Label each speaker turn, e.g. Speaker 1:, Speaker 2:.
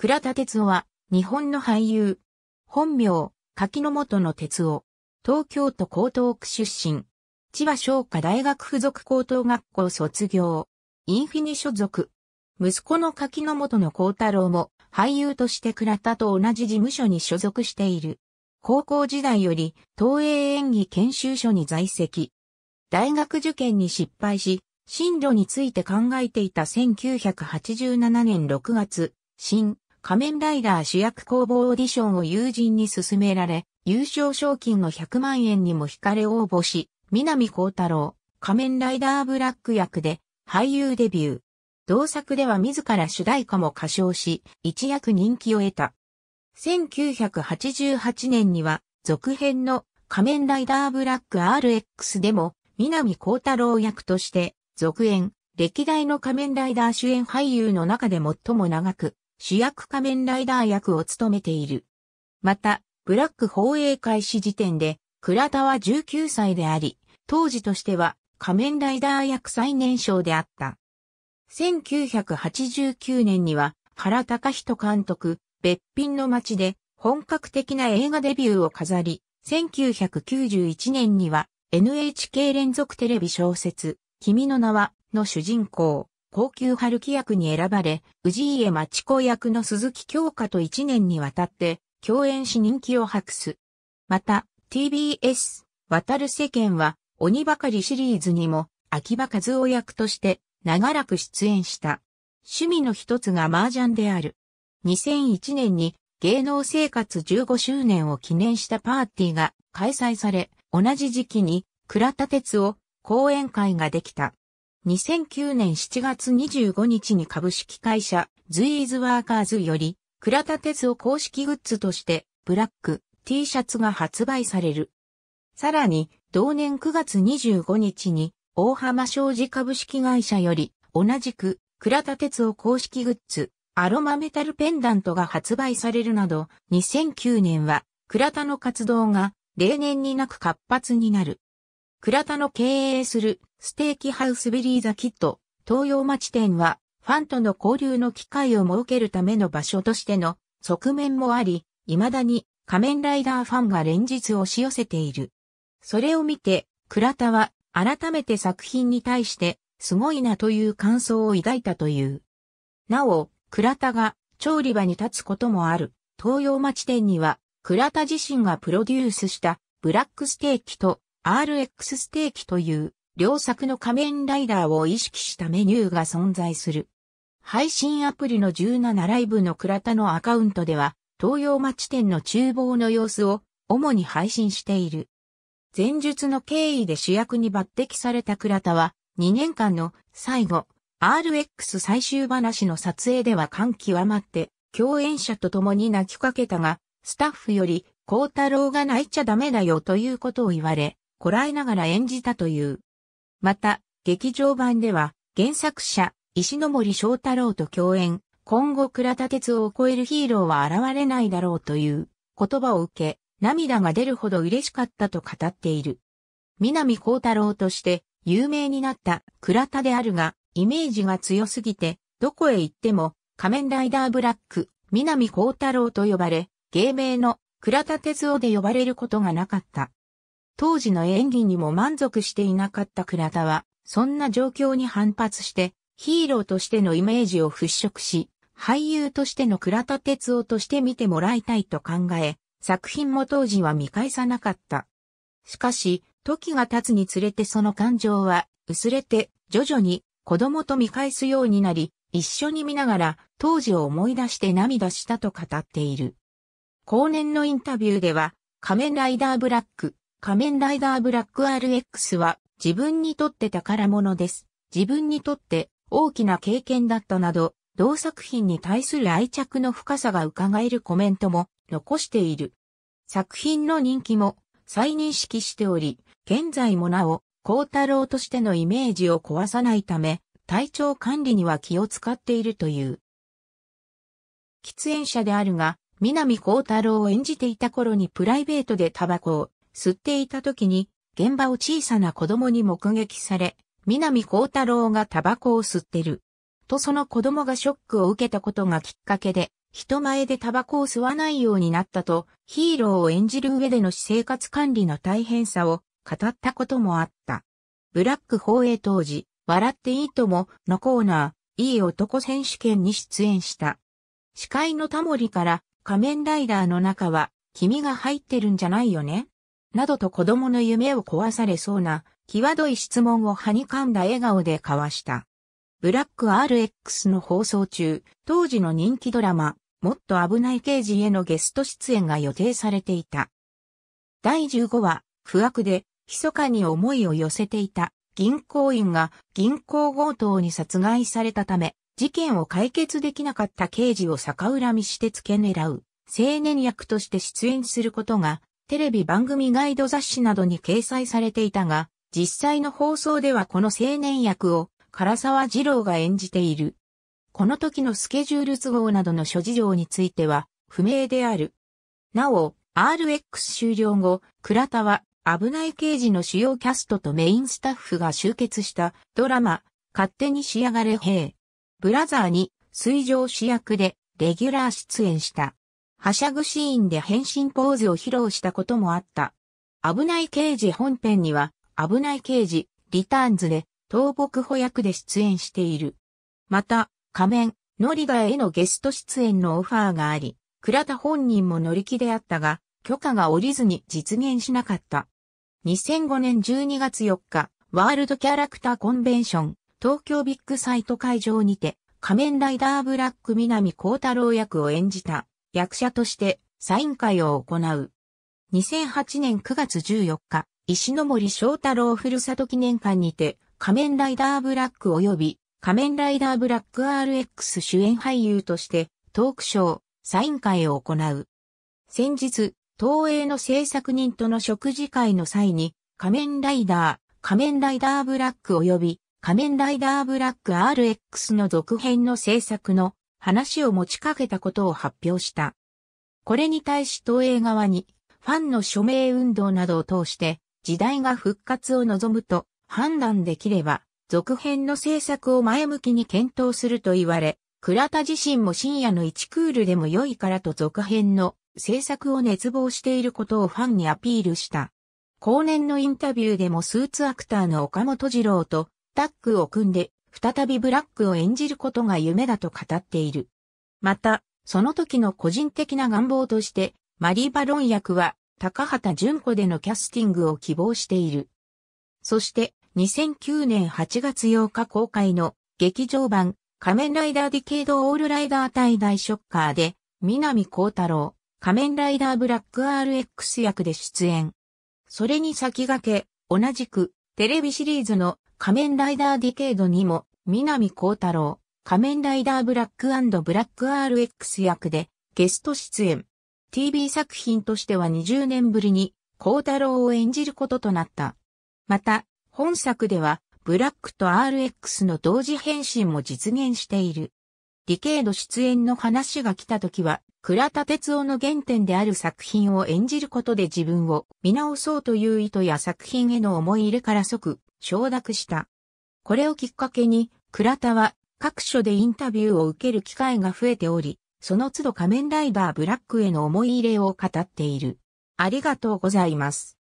Speaker 1: 倉田哲夫は、日本の俳優。本名、柿の本の哲夫。東京都江東区出身。千葉商科大学附属高等学校卒業。インフィニ所属。息子の柿の本の幸太郎も、俳優として倉田と同じ事務所に所属している。高校時代より、東映演技研修所に在籍。大学受験に失敗し、進路について考えていた1987年6月、新、仮面ライダー主役工房オーディションを友人に勧められ、優勝賞金の100万円にも惹かれ応募し、南光太郎、仮面ライダーブラック役で俳優デビュー。同作では自ら主題歌も歌唱し、一躍人気を得た。1988年には、続編の仮面ライダーブラック RX でも、南光太郎役として、続編、歴代の仮面ライダー主演俳優の中で最も長く、主役仮面ライダー役を務めている。また、ブラック放映開始時点で、倉田は19歳であり、当時としては仮面ライダー役最年少であった。1989年には原隆人監督、別品の街で本格的な映画デビューを飾り、1991年には NHK 連続テレビ小説、君の名はの主人公、高級春木役に選ばれ、氏家町子役の鈴木京香と1年にわたって共演し人気を博す。また、TBS、渡る世間は、鬼ばかりシリーズにも、秋葉和夫役として、長らく出演した。趣味の一つが麻雀である。2001年に芸能生活15周年を記念したパーティーが開催され、同じ時期に倉田哲夫講演会ができた。2009年7月25日に株式会社ズイーズワーカーズより倉田哲夫公式グッズとしてブラック T シャツが発売される。さらに同年9月25日に大浜商事株式会社より同じく倉田哲夫公式グッズアロマメタルペンダントが発売されるなど2009年は倉田の活動が例年になく活発になる。倉田の経営するステーキハウスベリーザキット、東洋町店は、ファンとの交流の機会を設けるための場所としての側面もあり、未だに仮面ライダーファンが連日押し寄せている。それを見て、倉田は改めて作品に対してすごいなという感想を抱いたという。なお、倉田が調理場に立つこともある東洋町店には倉田自身がプロデュースしたブラックステーキと RX ステーキという両作の仮面ライダーを意識したメニューが存在する。配信アプリの17ライブの倉田のアカウントでは、東洋町店の厨房の様子を主に配信している。前述の経緯で主役に抜擢された倉田は、2年間の最後、RX 最終話の撮影では感極まって、共演者と共に泣きかけたが、スタッフより、孝太郎が泣いちゃダメだよということを言われ、こらえながら演じたという。また、劇場版では、原作者、石森章太郎と共演、今後倉田哲を超えるヒーローは現れないだろうという言葉を受け、涙が出るほど嬉しかったと語っている。南光太郎として有名になった倉田であるが、イメージが強すぎて、どこへ行っても仮面ライダーブラック、南光太郎と呼ばれ、芸名の倉田哲夫で呼ばれることがなかった。当時の演技にも満足していなかった倉田は、そんな状況に反発して、ヒーローとしてのイメージを払拭し、俳優としての倉田哲夫として見てもらいたいと考え、作品も当時は見返さなかった。しかし、時が経つにつれてその感情は薄れて、徐々に子供と見返すようになり、一緒に見ながら当時を思い出して涙したと語っている。後年のインタビューでは、仮面ライダーブラック、仮面ライダーブラック RX は自分にとって宝物です。自分にとって大きな経験だったなど、同作品に対する愛着の深さが伺えるコメントも残している。作品の人気も再認識しており、現在もなお、高太郎としてのイメージを壊さないため、体調管理には気を使っているという。喫煙者であるが、南光太郎を演じていた頃にプライベートでタバコを吸っていた時に、現場を小さな子供に目撃され、南光太郎がタバコを吸ってる。とその子供がショックを受けたことがきっかけで、人前でタバコを吸わないようになったと、ヒーローを演じる上での私生活管理の大変さを語ったこともあった。ブラック放映当時、笑っていいとものコーナー、いい男選手権に出演した。司会のタモリから、仮面ライダーの中は、君が入ってるんじゃないよねなどと子供の夢を壊されそうな、際どい質問をはにかんだ笑顔で交わした。ブラック RX の放送中、当時の人気ドラマ、もっと危ない刑事へのゲスト出演が予定されていた。第15話、不悪で、密かに思いを寄せていた銀行員が銀行強盗に殺害されたため、事件を解決できなかった刑事を逆恨みして付け狙う、青年役として出演することがテレビ番組ガイド雑誌などに掲載されていたが、実際の放送ではこの青年役を唐沢二郎が演じている。この時のスケジュール都合などの諸事情については不明である。なお、RX 終了後、倉田は危ない刑事の主要キャストとメインスタッフが集結したドラマ、勝手に仕上がれ兵。ブラザーに水上主役でレギュラー出演した。はしゃぐシーンで変身ポーズを披露したこともあった。危ない刑事本編には、危ない刑事、リターンズで、東北保役で出演している。また、仮面、ノリガへのゲスト出演のオファーがあり、倉田本人も乗り気であったが、許可が下りずに実現しなかった。2005年12月4日、ワールドキャラクターコンベンション、東京ビッグサイト会場にて、仮面ライダーブラック南光太郎役を演じた。役者としてサイン会を行う。2008年9月14日、石森章太郎ふるさと記念館にて、仮面ライダーブラック及び仮面ライダーブラック RX 主演俳優としてトークショー、サイン会を行う。先日、東映の制作人との食事会の際に、仮面ライダー、仮面ライダーブラック及び仮面ライダーブラック RX の続編の制作の話を持ちかけたことを発表した。これに対し東映側に、ファンの署名運動などを通して、時代が復活を望むと判断できれば、続編の制作を前向きに検討すると言われ、倉田自身も深夜の1クールでも良いからと続編の制作を熱望していることをファンにアピールした。後年のインタビューでもスーツアクターの岡本二郎とタッグを組んで再びブラックを演じることが夢だと語っている。また、その時の個人的な願望として、マリー・バロン役は、高畑淳子でのキャスティングを希望している。そして、2009年8月8日公開の劇場版仮面ライダーディケイド・オールライダー対大ショッカーで、南光太郎、仮面ライダーブラック RX 役で出演。それに先駆け、同じくテレビシリーズの仮面ライダーディケードにも、南光太郎、仮面ライダーブラックブラック RX 役でゲスト出演。TV 作品としては20年ぶりに光太郎を演じることとなった。また、本作ではブラックと RX の同時変身も実現している。理系の出演の話が来た時は、倉田哲夫の原点である作品を演じることで自分を見直そうという意図や作品への思い入れから即承諾した。これをきっかけに、倉田は各所でインタビューを受ける機会が増えており、その都度仮面ライダーブラックへの思い入れを語っている。ありがとうございます。